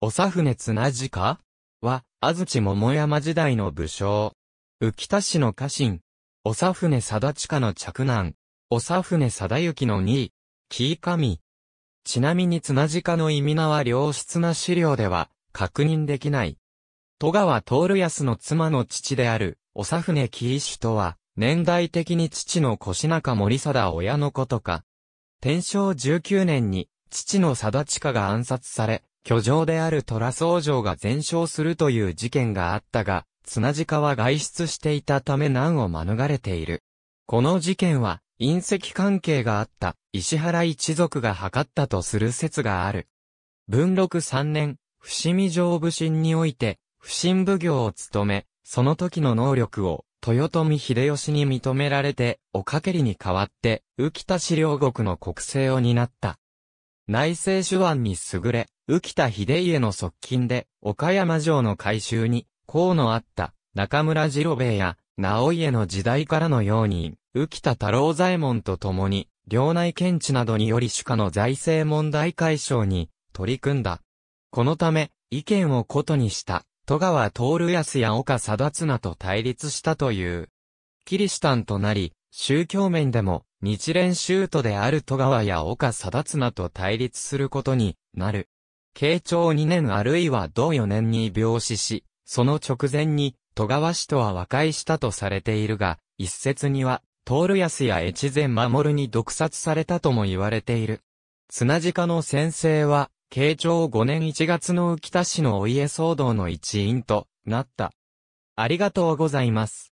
おさふねつなじかは、安土桃山時代の武将。浮田氏の家臣。おさふねちかの嫡男。おさふね貞きの兄、位。いか神。ちなみにつなじかの意味名は良質な資料では確認できない。戸川徹康の妻の父である、おさふねきい氏とは、年代的に父の越中森貞親のことか。天正19年に、父の貞親が暗殺され、居城である虎僧城が全焼するという事件があったが、綱地は外出していたため難を免れている。この事件は、隕石関係があった、石原一族が図ったとする説がある。文禄三年、伏見城武神において、不審奉行を務め、その時の能力を、豊臣秀吉に認められて、おかけりに代わって、浮田資料国の国政を担った。内政手腕に優れ、浮田秀家の側近で、岡山城の改修に、功のあった、中村次郎兵衛や、直家の時代からのように、浮田太郎左衛門と共に、領内検地などにより主家の財政問題解消に、取り組んだ。このため、意見を異にした、戸川徹康や岡貞綱と対立したという。キリシタンとなり、宗教面でも、日蓮宗徒である戸川や岡貞綱と対立することになる。慶長2年あるいは同4年に病死し、その直前に、戸川氏とは和解したとされているが、一説には、徹安や越前守に毒殺されたとも言われている。綱地家の先生は、慶長5年1月の浮田市のお家騒動の一員となった。ありがとうございます。